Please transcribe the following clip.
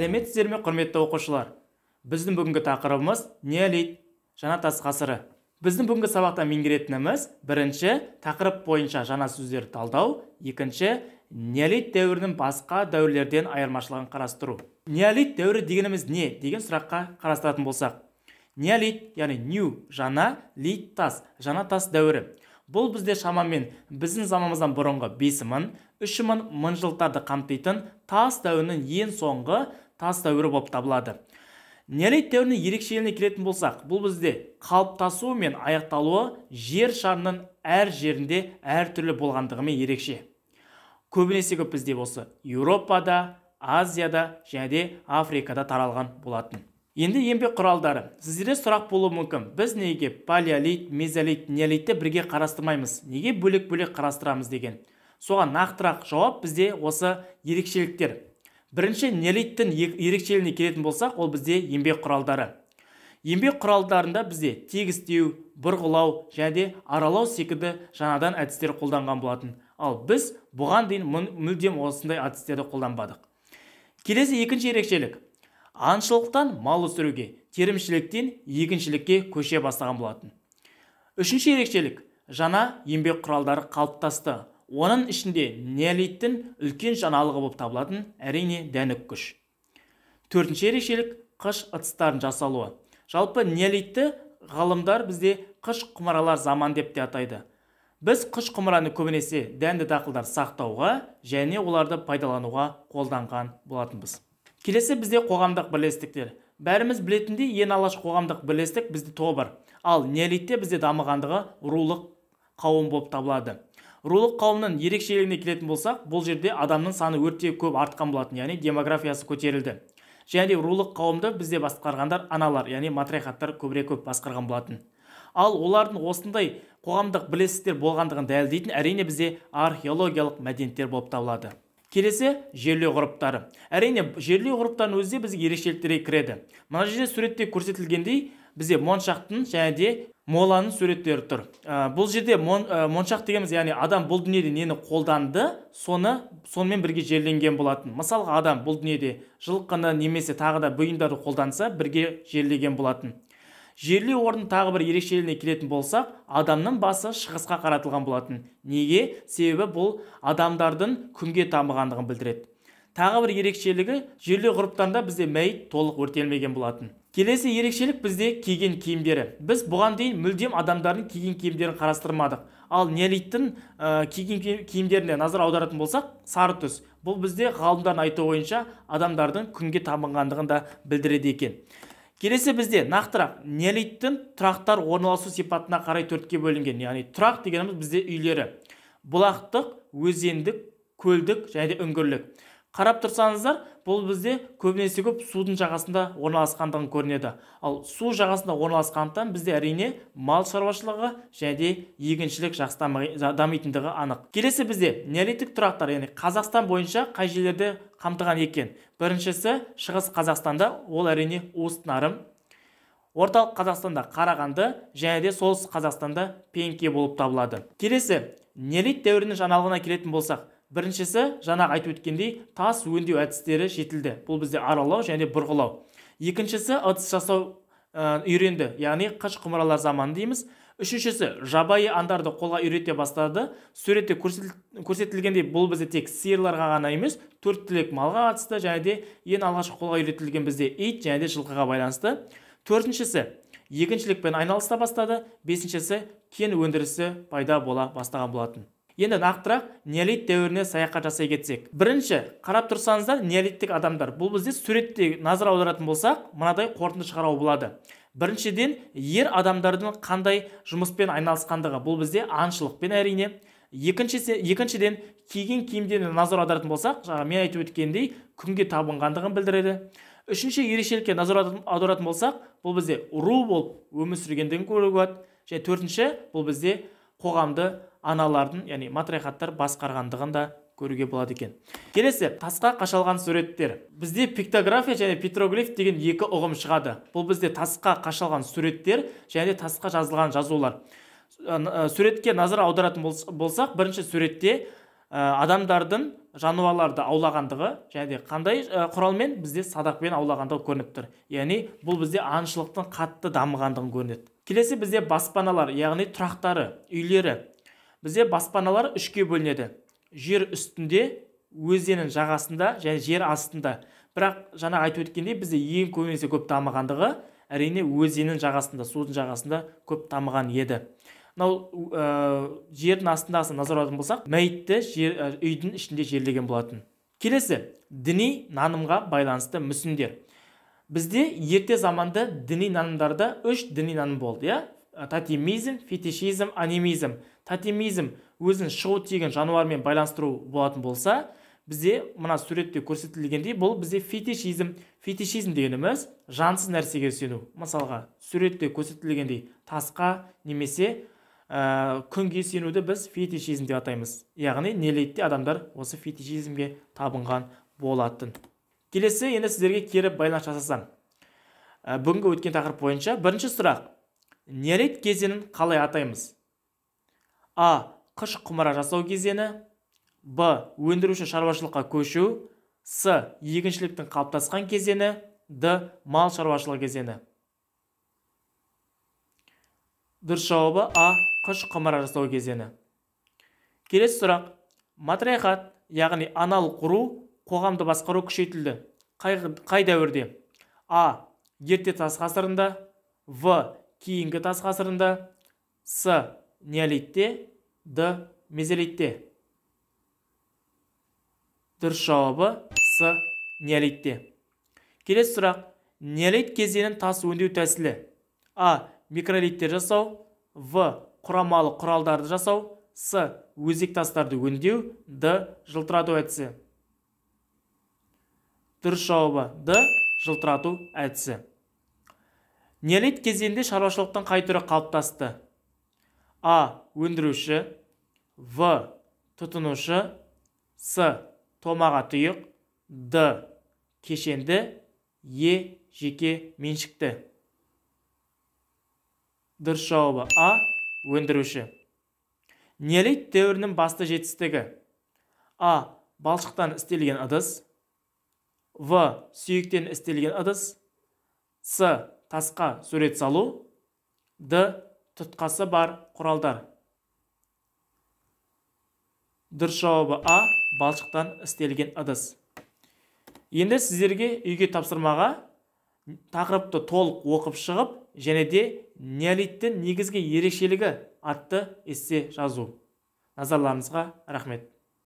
сәлеметсіздер ме құрметті оқушылар біздің бүгінгі тақырыбымыз неолит жаңа тас ғасыры біздің бүгінгі сабақта меңгеретініміз бірінші тақырып бойынша жаңа сөздерді талдау екінші неолит дәуірінің басқа дәуірлерден айырмашылығын қарастыру неолит дәуірі дегеніміз не деген сұраққа қарастыратын болсақ неолит яғни нью жаңа лит тас жаңа тас дәуірі бұл бізде шамамен біздің заманымыздан бұрынғы бес мың үш мың мың жылдарды қамтитын тас дәуірінің ең соңғы тас дәуірі болып табылады неолит дәуірінің ерекшелігіне келетін болсақ бұл бізде қалыптасуы мен аяқталуы жер шарының әр жерінде әртүрлі болғандығымен ерекше көбінесе көп бізде осы еуропада азияда және африкада таралған болатын енді еңбек құралдары сіздерде сұрақ болуы мүмкін біз неге палеолит мезолит неолитті бірге қарастырмаймыз неге бөлек бөлек қарастырамыз деген соған нақтырақ жауап бізде осы ерекшеліктер бірінші нелиттің ерекшелігіне келетін болсақ ол бізде еңбек құралдары еңбек құралдарында бізде тегістеу бұрғылау және де аралау секілді жаңадан әдістер қолданған болатын ал біз бұған дейін мүлдем осындай әдістерді қолданбадық келесі екінші ерекшелік аңшылықтан мал өсіруге терімшіліктен егіншілікке көше бастаған болатын үшінші ерекшелік жаңа еңбек құралдары қалыптасты оның ішінде неолиттің үлкен жаналығы болып табылатын әрине дәнік күш төртінші ерекшелік қыш ыдыстарын жасалуы жалпы неолитті ғалымдар бізде қыш құмыралар заман деп те атайды біз қыш құмыраны көбінесе дәнді дақылдар сақтауға және оларды пайдалануға қолданған болатынбыз келесі бізде қоғамдық бірлестіктер бәріміз білетіндей ең алғаш қоғамдық бірлестік бізде тобыр ал неолитте бізде дамығандығы рулық қауым болып табылады рулық қауымның ерекшелігіне келетін болсақ бұл жерде адамның саны өрте көп артқан болатын яғни демографиясы көтерілді және рулық қауымды бізде басқарғандар аналар яғни матриархаттар көбірек көп басқарған болатын ал олардың осындай қоғамдық бірлестіктер болғандығын дәлелдейтін әрине бізде археологиялық мәдениеттер болып табылады Келесе, жерлеу ғұрыптары әрине жерлеу ғұрыптарының өзі де бізге ерекшеліктерге кіреді мына жерде суретте көрсетілгендей бізде моншақтың және де моланың суреттері тұр ә, бұл жерде мон, ә, моншақ дегеніміз яғни адам бұл дүниеде нені қолданды соны сонымен бірге жерленген болатын мысалға адам бұл дүниеде жылқыны немесе тағы да бұйымдарды қолданса бірге жерлеген болатын жерлеу орны тағы бір ерекшелігіне келетін болсақ адамның басы шығысқа қаратылған болатын неге себебі бұл адамдардың күнге тамығандығын білдіреді тағы бір ерекшелігі жерлеу ғұрыптарында бізде мәйіт толық өртелмеген болатын келесі ерекшелік бізде киген киімдері біз бұған дейін мүлдем адамдардың киген киімдерін қарастырмадық ал неолиттің ә, э, киген киімдеріне назар аударатын болсақ сары түс бұл бізде ғалымдардың айтуы бойынша адамдардың күнге табынғандығын да білдіреді екен келесі бізде нақтырақ неолиттің тұрақтар орналасу сипатына қарай төртке бөлінген яғни тұрақ дегеніміз бізде үйлері бұлақтық өзендік көлдік және де үңгірлік қарап тұрсаңыздар бұл бізде көбінесе көп судың жағасында орналасқандығын көрінеді ал су жағасында орналасқандықтан бізде әрине мал шаруашылығы және де егіншілік жақсы дамитындығы анық келесі бізде неолиттік тұрақтар яғни қазақстан бойынша қай жерлерді қамтыған екен біріншісі шығыс қазақстанда ол әрине нарым орталық қазақстанда қарағанды және де солтүстік қазақстанда пенке болып табылады келесі неолит дәуірінің жаңалығына келетін болсақ біріншісі жаңағы айтып өткендей тас өңдеу әдістері жетілді бұл бізде аралау және бұрғылау екіншісі ыдыс жасау ә, үйренді яғни қыш құмыралар заманы дейміз үшіншісі жабайы аңдарды қолға үйрете бастады суретте көрсетілгендей бұл бізде тек сиырларға ғана емес төрт түлік малға қатысты және де ең алғашқы қолға үйретілген бізде ит және де жылқыға байланысты төртіншісі егіншілікпен айналыса бастады бесіншісі кен өндірісі пайда бола бастаған болатын енді нақтырақ неолит дәуіріне саяхат жасай кетсек бірінші қарап тұрсаңыздар неолиттік адамдар бұл бізде суретте назар аударатын болсақ мынадай қорытынды шығаруға болады біріншіден ер адамдардың қандай жұмыспен айналысқандығы бұл бізде аңшылықпен әрине екіншісі екіншіден киген киімдеріне назар аударатын болсақ жаңа мен айтып өткендей күнге табынғандығын білдіреді үшінші ерекшелікке назар аударатын болсақ бұл бізде ру болып өмір сүргендігін көруге болады және төртінші бұл бізде қоғамды аналардың яғни матриархаттар басқарғандығын да көруге болады екен келесі тасқа қашалған суреттер бізде пиктография және петроглиф деген екі ұғым шығады бұл бізде тасқа қашалған суреттер және тасқа жазылған жазулар суретке назар аударатын болсақ бірінші суретте адамдардың жануарларды аулағандығы және де қандай құралмен бізде садақпен аулағандығы көрініп тұр яғни бұл бізде аңшылықтың қатты дамығандығын көрінеді келесі бізде баспаналар яғни тұрақтары үйлері бізде баспаналар үшке бөлінеді жер үстінде өзеннің жағасында және жер астында бірақ жаңа айтып өткендей бізде ең көбінесе көп дамығандығы әрине өзеннің жағасында судың жағасында көп дамыған еді мынау ә, жердің астындағысын назар аударатын болсақ мәйітті ә, үйдің ішінде жерлеген болатын келесі діни нанымға байланысты мүсіндер бізде ерте заманда діни нанымдарда үш діни наным болды иә татимизм фетишизм анимизм татимизм өзін шығу тиген жануармен байланыстыру болатын болса бізде мына суретте көрсетілгендей бұл бізде фетишизм фетишизм дегеніміз жансыз нәрсеге сену мысалға суретте көрсетілгендей тасқа немесе ә, күнге сенуді біз фетишизм деп атаймыз яғни нелейтте адамдар осы фетишизмге табынған болатын келесі енді сіздерге кері байланыс жасасам ә, бүгінгі өткен тақырып бойынша бірінші сұрақ нерет кезеңін қалай атаймыз а қыш құмара жасау кезеңі б өндіруші шаруашылыққа көшу с егіншіліктің қалыптасқан кезеңі д мал шаруашылығы кезеңі дұрыс жауабы а қыш құмара жасау кезеңі келесі сұрақ матриархат яғни аналық құру қоғамды басқару күшейтілді қай, қай дәуірде а ерте тас ғасырында в кейінгі тас ғасырында с неолитте д мезолитте дұрыс жауабы с неолитте келесі сұрақ неолит кезеңін тас өңдеу тәсілі а микролиттер жасау в құрамалы құралдарды жасау с өзек тастарды өңдеу д жылтырату әдісі дұрыс жауабы д жылтырату әдісі неолит кезеңінде шаруашылықтың қай түрі қалыптасты а өндіруші в тұтынушы с томаға тұйық д кешенді е жеке меншікті дұрыс жауабы а өндіруші неолит дәуірінің басты жетістігі а балшықтан істелген ыдыс в сүйектен істелген ыдыс с тасқа сурет салу д тұтқасы бар құралдар дұрыс жауабы а балшықтан істелген ыдыс енді сіздерге үйге тапсырмаға тақырыпты толық оқып шығып және де неолиттің негізгі ерекшелігі атты эссе жазу назарларыңызға рахмет